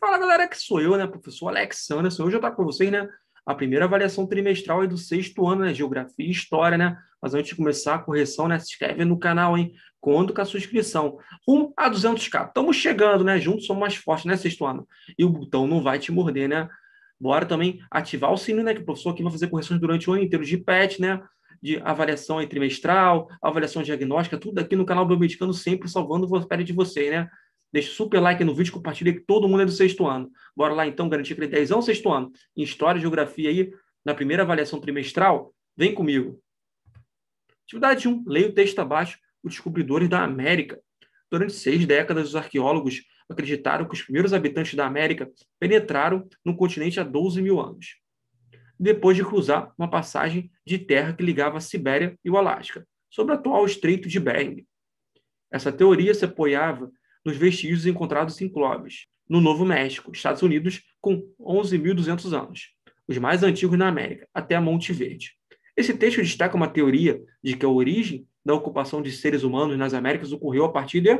Fala galera, que sou eu, né, professor Alex sou Hoje eu estou com vocês, né, a primeira avaliação trimestral é do sexto ano, né, Geografia e História, né? Mas antes de começar a correção, né, se inscreve no canal, hein? Conto com a sua inscrição. Rumo a 200k. Estamos chegando, né? Juntos somos mais fortes, né, sexto ano? E o botão não vai te morder, né? Bora também ativar o sininho, né, que o professor aqui vai fazer correções durante o ano inteiro de PET, né? de avaliação trimestral, avaliação diagnóstica, tudo aqui no canal Biomedicano, sempre salvando a pele de vocês, né? Deixe super like no vídeo, compartilha que todo mundo é do sexto ano. Bora lá então garantir aquele dezão sexto ano. Em História e Geografia aí, na primeira avaliação trimestral, vem comigo. Atividade 1. Leia o texto abaixo, os descobridores da América. Durante seis décadas, os arqueólogos acreditaram que os primeiros habitantes da América penetraram no continente há 12 mil anos, depois de cruzar uma passagem de terra que ligava a Sibéria e o Alasca, sobre o atual Estreito de Bering. Essa teoria se apoiava nos vestígios encontrados em Clovis, no Novo México, Estados Unidos, com 11.200 anos, os mais antigos na América, até Monte Verde. Esse texto destaca uma teoria de que a origem da ocupação de seres humanos nas Américas ocorreu a partir de.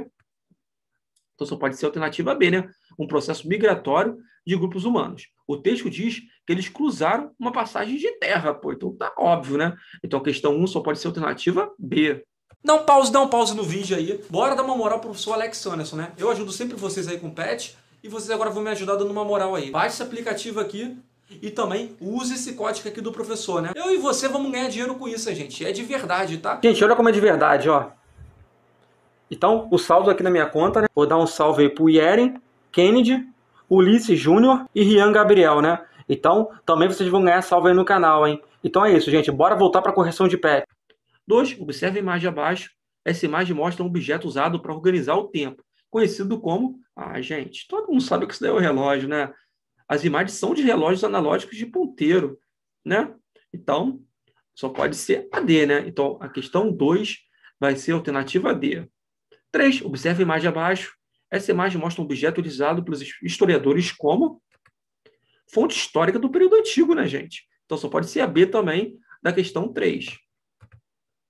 Então só pode ser a alternativa B, né? Um processo migratório de grupos humanos. O texto diz que eles cruzaram uma passagem de terra, pô, então tá óbvio, né? Então a questão 1 só pode ser a alternativa B. Dá um pause, dá um pause no vídeo aí. Bora dar uma moral pro professor Alex Anderson, né? Eu ajudo sempre vocês aí com pet e vocês agora vão me ajudar dando uma moral aí. Baixe esse aplicativo aqui e também use esse código aqui do professor, né? Eu e você vamos ganhar dinheiro com isso, gente. É de verdade, tá? Gente, olha como é de verdade, ó. Então, o saldo aqui na minha conta, né? Vou dar um salve aí pro Yeren, Kennedy, Ulisses Júnior e Rian Gabriel, né? Então, também vocês vão ganhar salve aí no canal, hein? Então é isso, gente. Bora voltar pra correção de pet. 2. Observe a imagem abaixo. Essa imagem mostra um objeto usado para organizar o tempo, conhecido como. Ah, gente, todo mundo sabe que isso daí é o relógio, né? As imagens são de relógios analógicos de ponteiro, né? Então, só pode ser a D, né? Então, a questão 2 vai ser a alternativa D. 3. Observe a imagem abaixo. Essa imagem mostra um objeto utilizado pelos historiadores como fonte histórica do período antigo, né, gente? Então, só pode ser a B também da questão 3.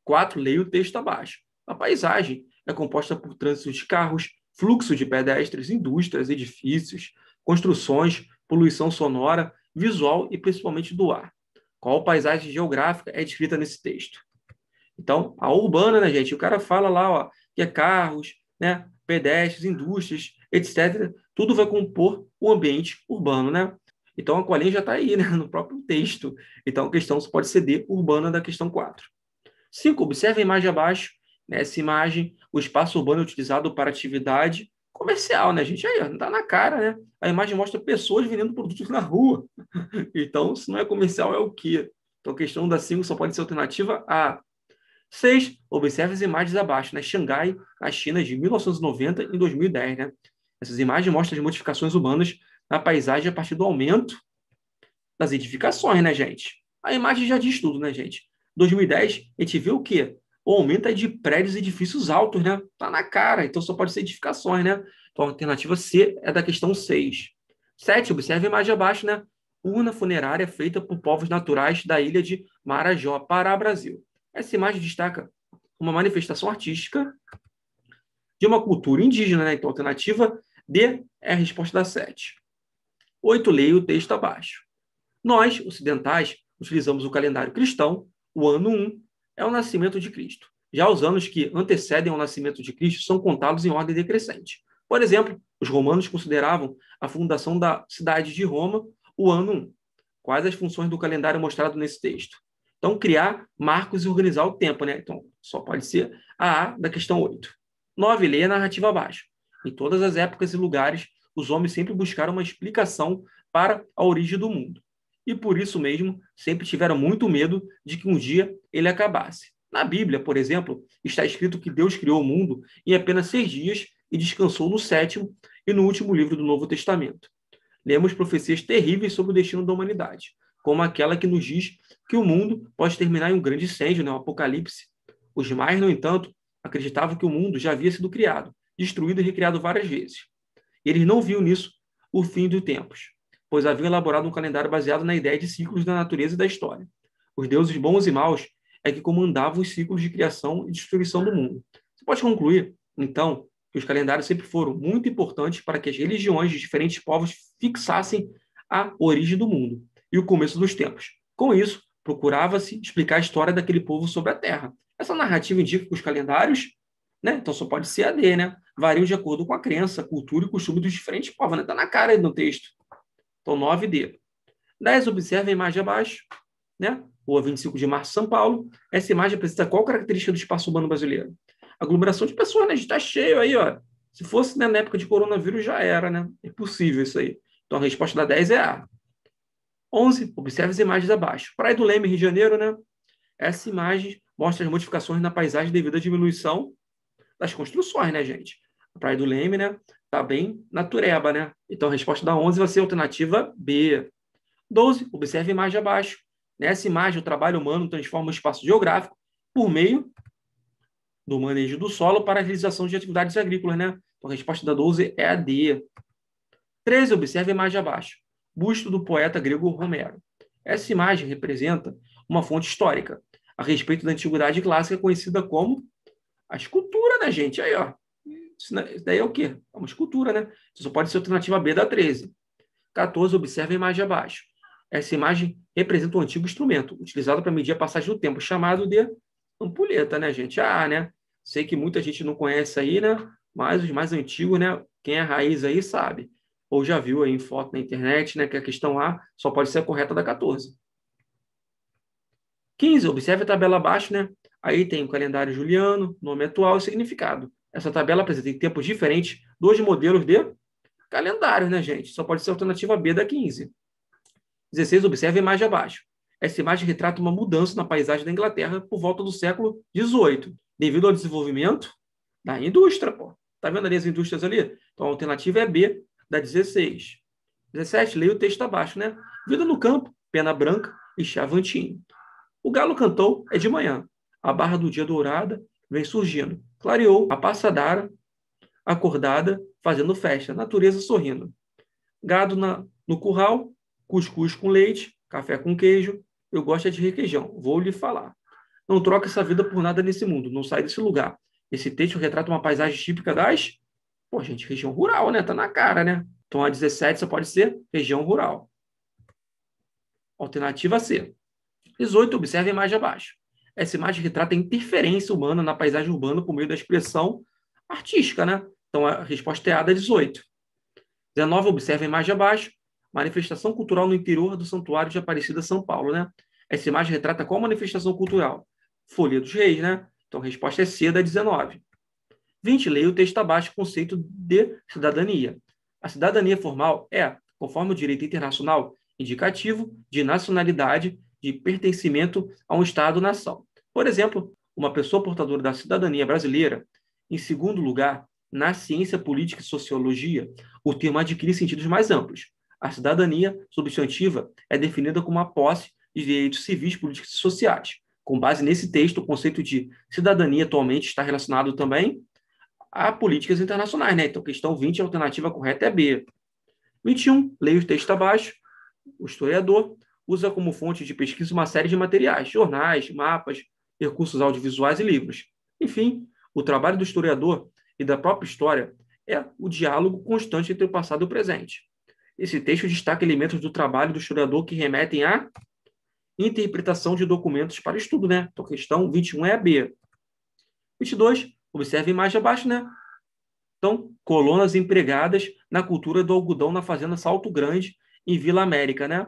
4. Leia o texto abaixo. A paisagem é composta por trânsito de carros, fluxo de pedestres, indústrias, edifícios, construções, poluição sonora, visual e principalmente do ar. Qual paisagem geográfica é descrita nesse texto? Então, a urbana, né, gente? O cara fala lá ó, que é carros, né, pedestres, indústrias, etc. Tudo vai compor o ambiente urbano, né? Então, a colinha já está aí, né, no próprio texto. Então, a questão pode ser D, urbana, da questão 4. 5. Observe a imagem abaixo. Nessa né? imagem, o espaço urbano é utilizado para atividade comercial, né, gente? Aí, ó, dá tá na cara, né? A imagem mostra pessoas vendendo produtos na rua. então, se não é comercial, é o quê? Então, a questão da 5 só pode ser alternativa A. 6. Observe as imagens abaixo, né? Xangai, na China, de 1990 e 2010, né? Essas imagens mostram as modificações humanas na paisagem a partir do aumento das edificações, né, gente? A imagem já diz tudo, né, gente? 2010, a gente viu o quê? O aumento de prédios e edifícios altos, né? Tá na cara, então só pode ser edificações, né? Então a alternativa C é da questão 6. 7, observe a imagem abaixo, né? Urna funerária feita por povos naturais da ilha de Marajó, Pará, Brasil. Essa imagem destaca uma manifestação artística de uma cultura indígena, né? Então a alternativa D é a resposta da 7. 8, leia o texto abaixo. Nós, ocidentais, utilizamos o calendário cristão o ano 1 é o nascimento de Cristo. Já os anos que antecedem ao nascimento de Cristo são contados em ordem decrescente. Por exemplo, os romanos consideravam a fundação da cidade de Roma o ano 1. Quais as funções do calendário mostrado nesse texto? Então, criar marcos e organizar o tempo, né? Então, só pode ser a A da questão 8. 9. Leia a narrativa abaixo. Em todas as épocas e lugares, os homens sempre buscaram uma explicação para a origem do mundo e por isso mesmo sempre tiveram muito medo de que um dia ele acabasse. Na Bíblia, por exemplo, está escrito que Deus criou o mundo em apenas seis dias e descansou no sétimo e no último livro do Novo Testamento. Lemos profecias terríveis sobre o destino da humanidade, como aquela que nos diz que o mundo pode terminar em um grande incêndio, né, um apocalipse. Os mais, no entanto, acreditavam que o mundo já havia sido criado, destruído e recriado várias vezes. eles não viam nisso o fim dos tempos pois haviam elaborado um calendário baseado na ideia de ciclos da natureza e da história. Os deuses bons e maus é que comandavam os ciclos de criação e destruição do mundo. Você pode concluir, então, que os calendários sempre foram muito importantes para que as religiões de diferentes povos fixassem a origem do mundo e o começo dos tempos. Com isso, procurava-se explicar a história daquele povo sobre a Terra. Essa narrativa indica que os calendários, né, então só pode ser AD, né, variam de acordo com a crença, cultura e costume dos diferentes povos. Está né? Tá na cara aí no texto. Então, 9D. 10, observa a imagem abaixo, né? Rua 25 de março, São Paulo. Essa imagem apresenta qual característica do espaço urbano brasileiro? Aglomeração de pessoas, né? Está cheio aí, ó. Se fosse né, na época de coronavírus, já era, né? é possível isso aí. Então, a resposta da 10 é A. 11, observe as imagens abaixo. Praia do Leme, Rio de Janeiro, né? Essa imagem mostra as modificações na paisagem devido à diminuição das construções, né, gente? A Praia do Leme, né? Está bem natureba, né? Então, a resposta da 11 vai ser alternativa B. 12. Observe a imagem abaixo. Nessa né? imagem, o trabalho humano transforma o espaço geográfico por meio do manejo do solo para a realização de atividades agrícolas, né? Então, a resposta da 12 é a D. 13. Observe a imagem abaixo. Busto do poeta grego Romero. Essa imagem representa uma fonte histórica a respeito da antiguidade clássica conhecida como a escultura, né, gente? Aí, ó. Isso daí é o quê? É uma escultura, né? Isso só pode ser alternativa B da 13. 14, observa a imagem abaixo. Essa imagem representa um antigo instrumento, utilizado para medir a passagem do tempo, chamado de ampulheta, né, gente? Ah, né? Sei que muita gente não conhece aí, né? Mas os mais antigos, né? Quem é raiz aí sabe. Ou já viu aí em foto na internet, né? Que a questão A só pode ser a correta da 14. 15, observe a tabela abaixo, né? Aí tem o calendário juliano, nome atual e significado. Essa tabela apresenta em tempos diferentes dois modelos de calendários, né, gente? Só pode ser a alternativa B da 15. 16, observe a imagem abaixo. Essa imagem retrata uma mudança na paisagem da Inglaterra por volta do século XVIII, devido ao desenvolvimento da indústria. Pô. Tá vendo ali as indústrias ali? Então a alternativa é B, da 16. 17, leia o texto abaixo, né? Vida no campo, pena branca e chavantinho. O galo cantou é de manhã. A barra do dia dourada vem surgindo. Clareou a passadara, acordada, fazendo festa, natureza sorrindo. Gado na, no curral, cuscuz com leite, café com queijo. Eu gosto é de requeijão, vou lhe falar. Não troca essa vida por nada nesse mundo, não sai desse lugar. Esse texto retrata uma paisagem típica das. Pô, gente, região rural, né? Tá na cara, né? Então a 17 só pode ser região rural. Alternativa C. 18, observe mais abaixo. Essa imagem retrata a interferência humana na paisagem urbana por meio da expressão artística, né? Então a resposta é A da 18. 19, observa a imagem abaixo, manifestação cultural no interior do Santuário de Aparecida, São Paulo, né? Essa imagem retrata qual manifestação cultural? Folia dos Reis, né? Então a resposta é C da 19. 20, leia o texto abaixo, conceito de cidadania. A cidadania formal é, conforme o direito internacional indicativo, de nacionalidade de pertencimento a um Estado-nação. Por exemplo, uma pessoa portadora da cidadania brasileira, em segundo lugar, na ciência política e sociologia, o termo adquire sentidos mais amplos. A cidadania substantiva é definida como a posse de direitos civis, políticos e sociais. Com base nesse texto, o conceito de cidadania atualmente está relacionado também a políticas internacionais, né? Então, questão 20, a alternativa correta é B. 21, leia o texto abaixo, o historiador usa como fonte de pesquisa uma série de materiais, jornais, mapas, recursos audiovisuais e livros. Enfim, o trabalho do historiador e da própria história é o diálogo constante entre o passado e o presente. Esse texto destaca elementos do trabalho do historiador que remetem à interpretação de documentos para estudo, né? Então, questão 21 é a B. 22, observe a imagem abaixo, né? Então, colonas empregadas na cultura do algodão na fazenda Salto Grande, em Vila América, né?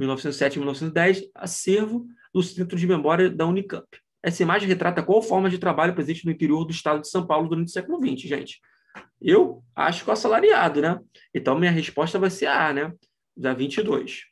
1907 e 1910, acervo do Centro de Memória da Unicamp. Essa imagem retrata qual forma de trabalho presente no interior do estado de São Paulo durante o século XX, gente. Eu acho que o assalariado, né? Então, minha resposta vai ser A, né? Da 22.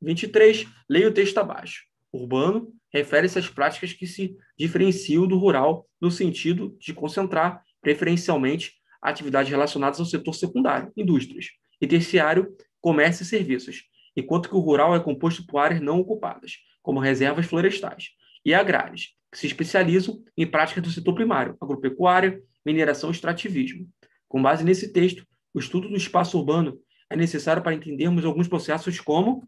23. Leia o texto abaixo. Urbano refere-se às práticas que se diferenciam do rural no sentido de concentrar, preferencialmente, atividades relacionadas ao setor secundário, indústrias, e terciário, comércio e serviços, enquanto que o rural é composto por áreas não ocupadas, como reservas florestais, e agrárias, que se especializam em práticas do setor primário, agropecuária, mineração e extrativismo. Com base nesse texto, o estudo do espaço urbano é necessário para entendermos alguns processos como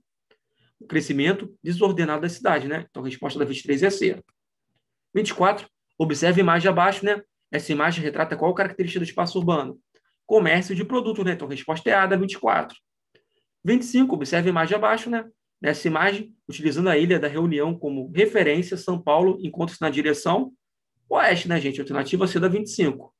o crescimento desordenado da cidade, né? Então, a resposta da 23 é C. 24. Observe a imagem abaixo, né? Essa imagem retrata qual característica do espaço urbano? Comércio de produtos, né? Então, a resposta é A da 24. 25, observe a imagem abaixo, né? Nessa imagem, utilizando a Ilha da Reunião como referência, São Paulo encontra-se na direção oeste, né, gente? Alternativa C da 25.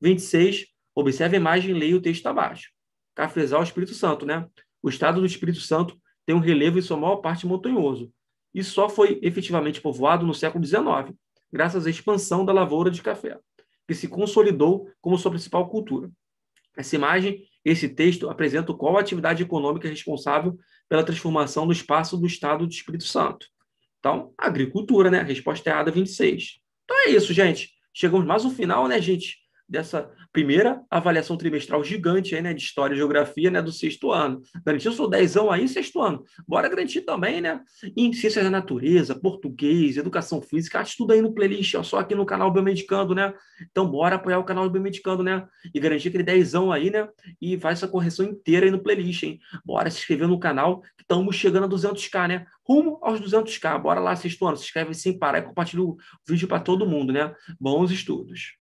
26, observe a imagem e leia o texto abaixo. Cafezal, Espírito Santo, né? O estado do Espírito Santo tem um relevo em sua maior parte montanhoso e só foi efetivamente povoado no século XIX, graças à expansão da lavoura de café, que se consolidou como sua principal cultura. Essa imagem esse texto apresenta qual a atividade econômica é responsável pela transformação do espaço do Estado do Espírito Santo. Então, agricultura, né? A resposta é A da 26. Então é isso, gente. Chegamos mais ao final, né, gente? dessa primeira avaliação trimestral gigante aí, né, de História e Geografia né, do sexto ano. Garantiu seu dezão aí, sexto ano. Bora garantir também, né? Em Ciências da Natureza, Português, Educação Física, estuda tudo aí no playlist, ó, só aqui no canal Biomedicando, né? Então bora apoiar o canal Biomedicando, né? E garantir aquele dezão aí, né? E faz essa correção inteira aí no playlist, hein? Bora se inscrever no canal, que estamos chegando a 200k, né? Rumo aos 200k. Bora lá, sexto ano. Se inscreve sem parar e compartilha o vídeo para todo mundo, né? Bons estudos.